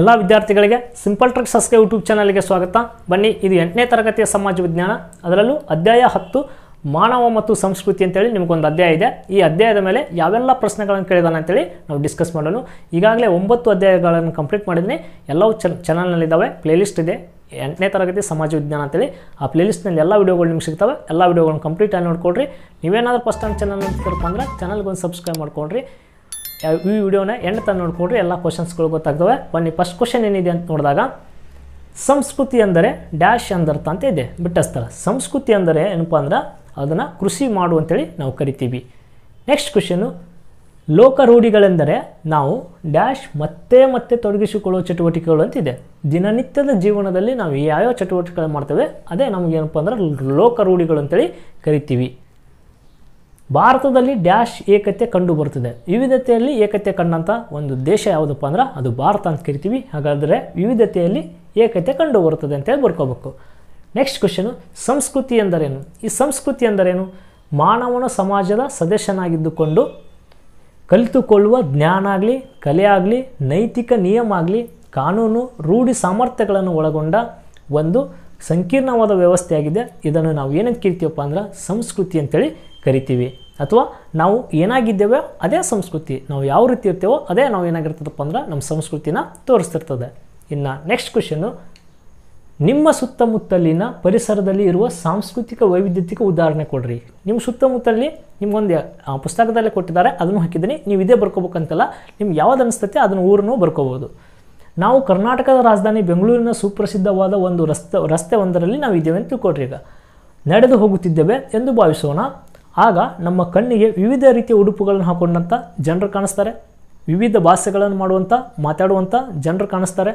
ಎಲ್ಲ ವಿದ್ಯಾರ್ಥಿಗಳಿಗೆ simple trick ಸಸ್ಕೆ YouTube ಚಾನಲ್ಗೆ ಸ್ವಾಗತ ಬನ್ನಿ ಇದು ಎಂಟನೇ ತರಗತಿಯ ಸಮಾಜ ವಿಜ್ಞಾನ ಅದರಲ್ಲೂ ಅಧ್ಯಾಯ ಹತ್ತು ಮಾನವ ಮತ್ತು ಸಂಸ್ಕೃತಿ ಅಂತೇಳಿ ನಿಮಗೊಂದು ಅಧ್ಯಾಯ ಇದೆ ಈ ಅಧ್ಯಾಯದ ಮೇಲೆ ಯಾವೆಲ್ಲ ಪ್ರಶ್ನೆಗಳನ್ನು ಕೇಳಿದಾನೆ ಅಂತೇಳಿ ನಾವು ಡಿಸ್ಕಸ್ ಮಾಡೋಣ ಈಗಾಗಲೇ ಒಂಬತ್ತು ಅಧ್ಯಾಯಗಳನ್ನು ಕಂಪ್ಲೀಟ್ ಮಾಡಿದ್ನಿ ಎಲ್ಲವೂ ಚಾನಲ್ನಲ್ಲಿದ್ದಾವೆ ಪ್ಲೇಲಿಸ್ಟ್ ಇದೆ ಎಂಟನೇ ತರಗತಿ ಸಮಾಜ ವಿಜ್ಞಾನ ಅಂತೇಳಿ ಆ ಪ್ಲೇಲಿಸ್ಟ್ನಲ್ಲಿ ಎಲ್ಲ ವೀಡಿಯೋಗಳು ನಿಮ್ಗೆ ಸಿಗ್ತವೆ ಎಲ್ಲ ವೀಡಿಯೋಗಳನ್ನು ಕಂಪ್ಲೀಟ್ ಆಗಿ ನೀವೇನಾದರೂ ಫಸ್ಟ್ ಟೈಮ್ ಚಾನಲ್ ನೋಡ್ತೀರಪ್ಪ ಅಂದರೆ ಒಂದು ಸಬ್ಸ್ಕ್ರೈಬ್ ಮಾಡ್ಕೊಡ್ರಿ ಈ ವಿಡಿಯೋನ ಎಂಡ್ ತನ ನೋಡಿಕೊಂಡ್ರೆ ಎಲ್ಲ ಕ್ವಶನ್ಸ್ಗಳು ಗೊತ್ತಾಗ್ತವೆ ಬನ್ನಿ ಫಸ್ಟ್ ಕ್ವಶನ್ ಏನಿದೆ ಅಂತ ನೋಡಿದಾಗ ಸಂಸ್ಕೃತಿ ಅಂದರೆ ಡ್ಯಾಶ್ ಅಂದರ್ಥ ಅಂತ ಇದೆ ಬಿಟ್ಟಸ್ತಾರೆ ಸಂಸ್ಕೃತಿ ಅಂದರೆ ಏನಪ್ಪ ಅಂದ್ರೆ ಅದನ್ನು ಕೃಷಿ ಮಾಡು ಅಂತೇಳಿ ನಾವು ಕರಿತೀವಿ ನೆಕ್ಸ್ಟ್ ಕ್ವಶನು ಲೋಕ ರೂಢಿಗಳೆಂದರೆ ನಾವು ಡ್ಯಾಶ್ ಮತ್ತೆ ಮತ್ತೆ ತೊಡಗಿಸಿಕೊಳ್ಳುವ ಚಟುವಟಿಕೆಗಳು ಅಂತಿದೆ ದಿನನಿತ್ಯದ ಜೀವನದಲ್ಲಿ ನಾವು ಯಾವ್ಯಾವ ಚಟುವಟಿಕೆಗಳು ಮಾಡ್ತೇವೆ ಅದೇ ನಮಗೇನಪ್ಪ ಅಂದ್ರೆ ಲೋಕ ರೂಢಿಗಳು ಅಂತೇಳಿ ಕರಿತೀವಿ ಭಾರತದಲ್ಲಿ ಡ್ಯಾಶ್ ಏಕತೆ ಕಂಡು ಬರುತ್ತದೆ ವಿವಿಧತೆಯಲ್ಲಿ ಏಕತೆ ಕಂಡಂಥ ಒಂದು ದೇಶ ಯಾವುದಪ್ಪ ಅಂದ್ರೆ ಅದು ಭಾರತ ಅಂತ ಕರಿತೀವಿ ಹಾಗಾದರೆ ವಿವಿಧತೆಯಲ್ಲಿ ಏಕತೆ ಕಂಡು ಬರುತ್ತದೆ ಅಂತೇಳಿ ಬರ್ಕೋಬೇಕು ನೆಕ್ಸ್ಟ್ ಕ್ವಶನು ಸಂಸ್ಕೃತಿ ಎಂದರೇನು ಈ ಸಂಸ್ಕೃತಿ ಎಂದರೇನು ಮಾನವನ ಸಮಾಜದ ಸದಸ್ಯನಾಗಿದ್ದುಕೊಂಡು ಕಲಿತುಕೊಳ್ಳುವ ಜ್ಞಾನ ಆಗಲಿ ಕಲೆ ಆಗಲಿ ನೈತಿಕ ನಿಯಮ ಆಗಲಿ ಕಾನೂನು ರೂಢಿ ಸಾಮರ್ಥ್ಯಗಳನ್ನು ಒಳಗೊಂಡ ಒಂದು ಸಂಕೀರ್ಣವಾದ ವ್ಯವಸ್ಥೆಯಾಗಿದೆ ಇದನ್ನು ನಾವು ಏನಂತ ಕರಿತೀವಪ್ಪ ಅಂದ್ರೆ ಸಂಸ್ಕೃತಿ ಅಂತೇಳಿ ಕರಿತೀವಿ ಅಥವಾ ನಾವು ಏನಾಗಿದ್ದೇವೆ ಅದೇ ಸಂಸ್ಕೃತಿ ನಾವು ಯಾವ ರೀತಿ ಇರ್ತೇವೋ ಅದೇ ನಾವು ಏನಾಗಿರ್ತದಪ್ಪ ಅಂದ್ರೆ ನಮ್ಮ ಸಂಸ್ಕೃತಿನ ತೋರಿಸ್ತಿರ್ತದೆ ಇನ್ನು ನೆಕ್ಸ್ಟ್ ಕ್ವೆಶನ್ನು ನಿಮ್ಮ ಸುತ್ತಮುತ್ತಲಿನ ಪರಿಸರದಲ್ಲಿ ಇರುವ ಸಾಂಸ್ಕೃತಿಕ ವೈವಿಧ್ಯತೆಗ ಉದಾಹರಣೆ ಕೊಡ್ರಿ ನಿಮ್ಮ ಸುತ್ತಮುತ್ತಲಿ ನಿಮ್ಗೊಂದು ಪುಸ್ತಕದಲ್ಲೇ ಕೊಟ್ಟಿದ್ದಾರೆ ಅದನ್ನು ಹಾಕಿದ್ದೀನಿ ನೀವು ಇದೇ ಬರ್ಕೋಬೇಕಂತಲ್ಲ ನಿಮ್ಗೆ ಯಾವ್ದು ಅನಿಸ್ತೈತೆ ಅದನ್ನು ಊರನ್ನು ಬರ್ಕೋಬೋದು ನಾವು ಕರ್ನಾಟಕದ ರಾಜಧಾನಿ ಬೆಂಗಳೂರಿನ ಸುಪ್ರಸಿದ್ಧವಾದ ಒಂದು ರಸ್ತೆ ರಸ್ತೆ ಒಂದರಲ್ಲಿ ನಾವು ಇದ್ದೇವೆ ಅಂತ ತಿಳ್ಕೊಡ್ರಿ ಈಗ ನಡೆದು ಹೋಗುತ್ತಿದ್ದೇವೆ ಎಂದು ಭಾವಿಸೋಣ ಆಗ ನಮ್ಮ ಕಣ್ಣಿಗೆ ವಿವಿಧ ರೀತಿಯ ಉಡುಪುಗಳನ್ನು ಹಾಕೊಂಡಂಥ ಜನರು ಕಾಣಿಸ್ತಾರೆ ವಿವಿಧ ಭಾಷೆಗಳನ್ನು ಮಾಡುವಂಥ ಮಾತಾಡುವಂಥ ಜನರು ಕಾಣಿಸ್ತಾರೆ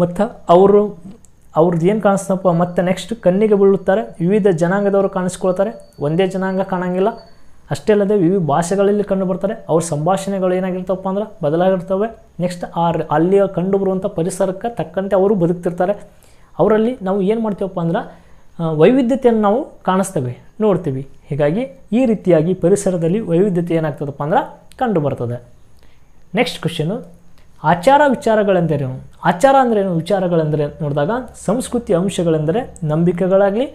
ಮತ್ತು ಅವರು ಅವ್ರದ್ದು ಏನು ಕಾಣಿಸ್ತಪ್ಪ ಮತ್ತೆ ನೆಕ್ಸ್ಟ್ ಕಣ್ಣಿಗೆ ಬೀಳುತ್ತಾರೆ ವಿವಿಧ ಜನಾಂಗದವರು ಕಾಣಿಸ್ಕೊಳ್ತಾರೆ ಒಂದೇ ಜನಾಂಗ ಕಾಣಂಗಿಲ್ಲ ಅಷ್ಟೇ ಅಲ್ಲದೆ ವಿವಿಧ ಭಾಷೆಗಳಲ್ಲಿ ಕಂಡು ಬರ್ತಾರೆ ಅವ್ರ ಸಂಭಾಷಣೆಗಳು ಏನಾಗಿರ್ತವಪ್ಪ ಅಂದ್ರೆ ಬದಲಾಗಿರ್ತವೆ ನೆಕ್ಸ್ಟ್ ಆ ಅಲ್ಲಿಯ ಕಂಡು ಬರುವಂಥ ಪರಿಸರಕ್ಕೆ ತಕ್ಕಂತೆ ಅವರು ಬದುಕ್ತಿರ್ತಾರೆ ಅವರಲ್ಲಿ ನಾವು ಏನು ಮಾಡ್ತೀವಪ್ಪ ಅಂದ್ರೆ ವೈವಿಧ್ಯತೆಯನ್ನು ನಾವು ಕಾಣಿಸ್ತೇವೆ ನೋಡ್ತೀವಿ ಹೀಗಾಗಿ ಈ ರೀತಿಯಾಗಿ ಪರಿಸರದಲ್ಲಿ ವೈವಿಧ್ಯತೆ ಏನಾಗ್ತದಪ್ಪ ಅಂದ್ರೆ ಕಂಡು ಬರ್ತದೆ ನೆಕ್ಸ್ಟ್ ಕ್ವಶನು ಆಚಾರ ವಿಚಾರಗಳೆಂದರೇನು ಆಚಾರ ಅಂದ್ರೇನು ವಿಚಾರಗಳೆಂದರೆ ನೋಡಿದಾಗ ಸಂಸ್ಕೃತಿ ಅಂಶಗಳೆಂದರೆ ನಂಬಿಕೆಗಳಾಗಲಿ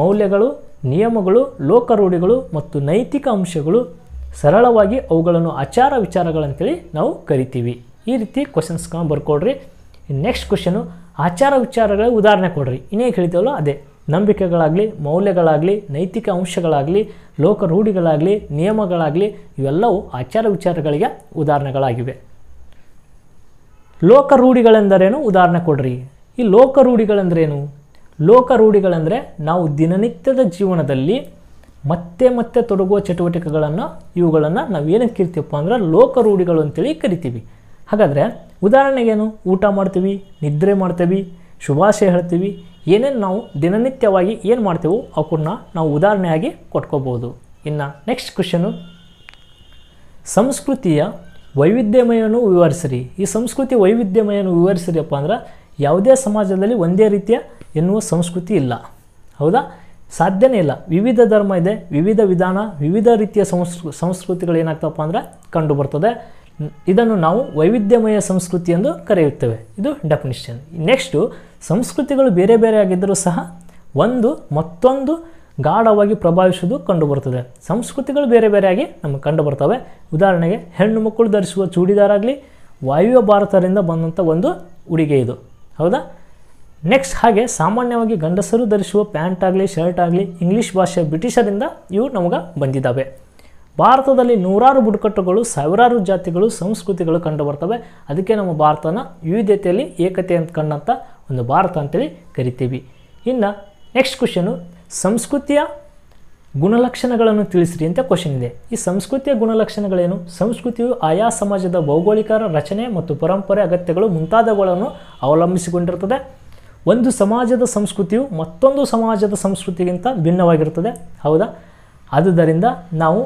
ಮೌಲ್ಯಗಳು ನಿಯಮಗಳು ಲೋಕರೂಢಿಗಳು ಮತ್ತು ನೈತಿಕ ಅಂಶಗಳು ಸರಳವಾಗಿ ಅವುಗಳನ್ನು ಆಚಾರ ವಿಚಾರಗಳಂತೇಳಿ ನಾವು ಕರಿತೀವಿ ಈ ರೀತಿ ಕ್ವಶನ್ಸ್ಗಳು ಬರ್ಕೊಡ್ರಿ ನೆಕ್ಸ್ಟ್ ಕ್ವಶನು ಆಚಾರ ವಿಚಾರಗಳ ಉದಾಹರಣೆ ಕೊಡ್ರಿ ಇನ್ನೇ ಹೇಳ್ತೀವಲ್ಲ ಅದೇ ನಂಬಿಕೆಗಳಾಗಲಿ ಮೌಲ್ಯಗಳಾಗಲಿ ನೈತಿಕ ಅಂಶಗಳಾಗಲಿ ಲೋಕರೂಢಿಗಳಾಗಲಿ ನಿಯಮಗಳಾಗಲಿ ಇವೆಲ್ಲವೂ ಆಚಾರ ವಿಚಾರಗಳಿಗೆ ಉದಾಹರಣೆಗಳಾಗಿವೆ ರೂಢಿಗಳೆಂದರೇನು ಉದಾಹರಣೆ ಕೊಡ್ರಿ ಈ ಲೋಕ ಲೋಕ ಲೋಕರೂಢಿಗಳೆಂದರೆ ನಾವು ದಿನನಿತ್ಯದ ಜೀವನದಲ್ಲಿ ಮತ್ತೆ ಮತ್ತೆ ತೊಡಗುವ ಚಟುವಟಿಕೆಗಳನ್ನು ಇವುಗಳನ್ನು ನಾವು ಏನಕ್ಕೆ ಇರ್ತೀವಪ್ಪ ಅಂದ್ರೆ ರೂಢಿಗಳು ಅಂತೇಳಿ ಕರಿತೀವಿ ಹಾಗಾದರೆ ಉದಾಹರಣೆಗೇನು ಊಟ ಮಾಡ್ತೀವಿ ನಿದ್ರೆ ಮಾಡ್ತೀವಿ ಶುಭಾಶಯ ಹೇಳ್ತೀವಿ ಏನೇನು ನಾವು ದಿನನಿತ್ಯವಾಗಿ ಏನು ಮಾಡ್ತೀವೋ ಅವಕ್ಕನ್ನ ನಾವು ಉದಾಹರಣೆಯಾಗಿ ಕೊಟ್ಕೋಬೋದು ಇನ್ನು ನೆಕ್ಸ್ಟ್ ಕ್ವಶನು ಸಂಸ್ಕೃತಿಯ ವೈವಿಧ್ಯಮಯವನ್ನು ವಿವರಿಸಿರಿ ಈ ಸಂಸ್ಕೃತಿ ವೈವಿಧ್ಯಮಯವನ್ನು ವಿವರಿಸಿರಿಯಪ್ಪ ಅಂದ್ರೆ ಯಾವುದೇ ಸಮಾಜದಲ್ಲಿ ಒಂದೇ ರೀತಿಯ ಎನ್ನುವ ಸಂಸ್ಕೃತಿ ಇಲ್ಲ ಹೌದಾ ಸಾಧ್ಯನೇ ಇಲ್ಲ ವಿವಿಧ ಧರ್ಮ ಇದೆ ವಿವಿಧ ವಿಧಾನ ವಿವಿಧ ರೀತಿಯ ಸಂಸ್ಕೃ ಸಂಸ್ಕೃತಿಗಳು ಏನಾಗ್ತವಪ್ಪ ಅಂದರೆ ಕಂಡು ಬರ್ತದೆ ಇದನ್ನು ನಾವು ವೈವಿಧ್ಯಮಯ ಸಂಸ್ಕೃತಿ ಎಂದು ಕರೆಯುತ್ತೇವೆ ಇದು ಡೆಫಿನಿಷನ್ ನೆಕ್ಸ್ಟು ಸಂಸ್ಕೃತಿಗಳು ಬೇರೆ ಬೇರೆ ಆಗಿದ್ದರೂ ಸಹ ಒಂದು ಮತ್ತೊಂದು ಗಾಢವಾಗಿ ಪ್ರಭಾವಿಸುವುದು ಕಂಡುಬರುತ್ತದೆ ಸಂಸ್ಕೃತಿಗಳು ಬೇರೆ ಬೇರೆಯಾಗಿ ನಮಗೆ ಕಂಡುಬರ್ತವೆ ಉದಾಹರಣೆಗೆ ಹೆಣ್ಣು ಮಕ್ಕಳು ಧರಿಸುವ ಚೂಡಿದಾರಾಗಲಿ ವಾಯುವ್ಯ ಭಾರತದಿಂದ ಬಂದಂಥ ಒಂದು ಉಡುಗೆ ಇದು ಹೌದಾ ನೆಕ್ಸ್ಟ್ ಹಾಗೆ ಸಾಮಾನ್ಯವಾಗಿ ಗಂಡಸರು ಧರಿಸುವ ಪ್ಯಾಂಟ್ ಆಗಲಿ ಶರ್ಟ್ ಆಗಲಿ ಇಂಗ್ಲೀಷ್ ಭಾಷೆ ಬ್ರಿಟಿಷರಿಂದ ಇವು ನಮಗೆ ಬಂದಿದ್ದಾವೆ ಭಾರತದಲ್ಲಿ ನೂರಾರು ಬುಡಕಟ್ಟುಗಳು ಸಾವಿರಾರು ಜಾತಿಗಳು ಸಂಸ್ಕೃತಿಗಳು ಕಂಡುಬರ್ತವೆ ಅದಕ್ಕೆ ನಮ್ಮ ಭಾರತನ ವಿವಿಧತೆಯಲ್ಲಿ ಏಕತೆ ಅಂತ ಕಂಡಂಥ ಒಂದು ಭಾರತ ಅಂತೇಳಿ ಕರಿತೀವಿ ಇನ್ನು ನೆಕ್ಸ್ಟ್ ಕ್ವಶನು ಸಂಸ್ಕೃತಿಯ ಗುಣಲಕ್ಷಣಗಳನ್ನು ತಿಳಿಸ್ರಿ ಅಂತ ಕ್ವಶನ್ ಇದೆ ಈ ಸಂಸ್ಕೃತಿಯ ಗುಣಲಕ್ಷಣಗಳೇನು ಸಂಸ್ಕೃತಿಯು ಆಯಾ ಸಮಾಜದ ಭೌಗೋಳಿಕರ ರಚನೆ ಮತ್ತು ಪರಂಪರೆ ಅಗತ್ಯಗಳು ಮುಂತಾದವುಗಳನ್ನು ಅವಲಂಬಿಸಿಕೊಂಡಿರುತ್ತದೆ ಒಂದು ಸಮಾಜದ ಸಂಸ್ಕೃತಿಯು ಮತ್ತೊಂದು ಸಮಾಜದ ಸಂಸ್ಕೃತಿಗಿಂತ ಭಿನ್ನವಾಗಿರುತ್ತದೆ ಹೌದಾ ಆದುದರಿಂದ ನಾವು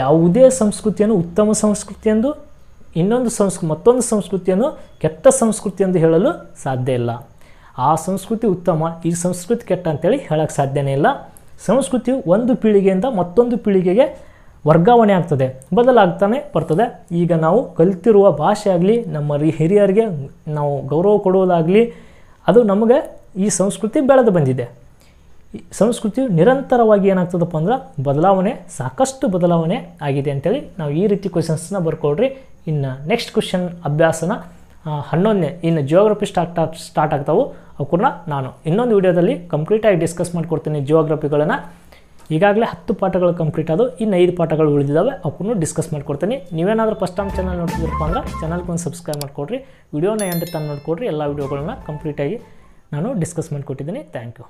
ಯಾವುದೇ ಸಂಸ್ಕೃತಿಯನ್ನು ಉತ್ತಮ ಸಂಸ್ಕೃತಿ ಎಂದು ಇನ್ನೊಂದು ಸಂಸ್ಕೃ ಮತ್ತೊಂದು ಸಂಸ್ಕೃತಿಯನ್ನು ಕೆಟ್ಟ ಸಂಸ್ಕೃತಿ ಎಂದು ಹೇಳಲು ಸಾಧ್ಯ ಇಲ್ಲ ಆ ಸಂಸ್ಕೃತಿ ಉತ್ತಮ ಈ ಸಂಸ್ಕೃತಿ ಕೆಟ್ಟ ಅಂತೇಳಿ ಹೇಳಕ್ಕೆ ಸಾಧ್ಯನೇ ಇಲ್ಲ ಸಂಸ್ಕೃತಿಯು ಒಂದು ಪೀಳಿಗೆಯಿಂದ ಮತ್ತೊಂದು ಪೀಳಿಗೆಗೆ ವರ್ಗಾವಣೆ ಆಗ್ತದೆ ಬದಲಾಗ್ತಾನೆ ಬರ್ತದೆ ಈಗ ನಾವು ಕಲಿತಿರುವ ಭಾಷೆ ಆಗಲಿ ನಮ್ಮ ಹಿರಿಯರಿಗೆ ನಾವು ಗೌರವ ಕೊಡುವುದಾಗಲಿ ಅದು ನಮಗೆ ಈ ಸಂಸ್ಕೃತಿ ಬೆಳೆದು ಬಂದಿದೆ ಸಂಸ್ಕೃತಿಯು ನಿರಂತರವಾಗಿ ಏನಾಗ್ತದಪ್ಪ ಅಂದ್ರೆ ಬದಲಾವಣೆ ಸಾಕಷ್ಟು ಬದಲಾವಣೆ ಆಗಿದೆ ಅಂತೇಳಿ ನಾವು ಈ ರೀತಿ ಕ್ವೆಶನ್ಸ್ನ ಬರ್ಕೊಳ್ರಿ ಇನ್ನು ನೆಕ್ಸ್ಟ್ ಕ್ವಶನ್ ಅಭ್ಯಾಸನ ಹನ್ನೊಂದನೇ ಇನ್ನು ಜಿಯೋಗ್ರಫಿ ಸ್ಟಾರ್ಟ್ ಸ್ಟಾರ್ಟ್ ಆಗ್ತಾವೆ ಅವಕ್ಕೂರ್ನ ನಾನು ಇನ್ನೊಂದು ವಿಡಿಯೋದಲ್ಲಿ ಕಂಪ್ಲೀಟಾಗಿ ಡಿಸ್ಕಸ್ ಮಾಡಿಕೊಡ್ತೀನಿ ಜಿಯೋಗ್ರಫಿಗಳನ್ನು ಈಗಾಗಲೇ ಹತ್ತು ಪಾಠಗಳು ಕಂಪ್ಲೀಟ್ ಆದವು ಇನ್ನು ಐದು ಪಾಠಗಳು ಉಳಿದಿದ್ದಾವೆ ಅವಕ್ಕೂ ಡಿಸ್ಕಸ್ ಮಾಡಿಕೊಡ್ತೀನಿ ನೀವೇನಾದರೂ ಫಸ್ಟ್ ಟೈಮ್ ಚಾನಲ್ ನೋಡ್ತಿದ್ರಪ್ಪ ಅಂದ್ರೆ ಚಾನಲ್ಗೊಂದು ಸಬ್ಸ್ಕ್ರೈಬ್ ಮಾಡಿಕೊಡ್ರಿ ವೀಡಿಯೋನ ಎಂಡ್ ತಂದು ನೋಡಿಕೊಡ್ರಿ ಎಲ್ಲ ವೀಡಿಯೋಗಳನ್ನ ಕಂಪ್ಲೀಟಾಗಿ ನಾನು ಡಿಸ್ಕಸ್ ಮಾಡಿಕೊಟ್ಟಿದ್ದೀನಿ ಥ್ಯಾಂಕ್ ಯು